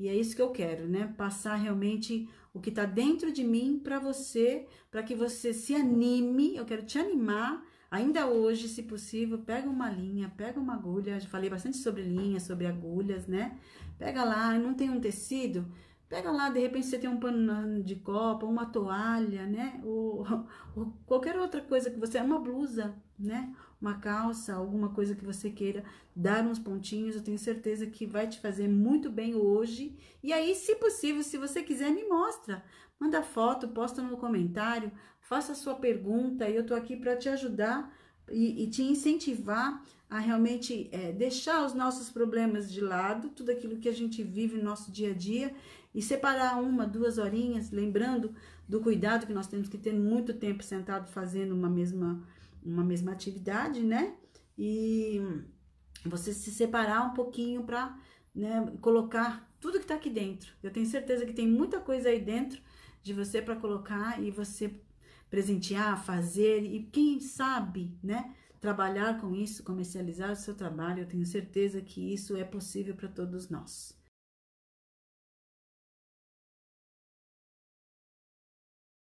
E é isso que eu quero, né? Passar realmente o que está dentro de mim para você, para que você se anime. Eu quero te animar ainda hoje, se possível. Pega uma linha, pega uma agulha. Já falei bastante sobre linhas, sobre agulhas, né? Pega lá, não tem um tecido? Pega lá, de repente você tem um pano de copa, uma toalha, né? Ou, ou, qualquer outra coisa que você. Uma blusa, né? Uma calça, alguma coisa que você queira dar uns pontinhos. Eu tenho certeza que vai te fazer muito bem hoje. E aí, se possível, se você quiser, me mostra. Manda foto, posta no comentário, faça a sua pergunta. e Eu tô aqui para te ajudar e, e te incentivar a realmente é, deixar os nossos problemas de lado, tudo aquilo que a gente vive no nosso dia a dia e separar uma, duas horinhas, lembrando do cuidado que nós temos que ter muito tempo sentado fazendo uma mesma, uma mesma atividade, né? E você se separar um pouquinho para né, colocar tudo que está aqui dentro. Eu tenho certeza que tem muita coisa aí dentro de você para colocar e você presentear, fazer e quem sabe, né? Trabalhar com isso, comercializar o seu trabalho, eu tenho certeza que isso é possível para todos nós.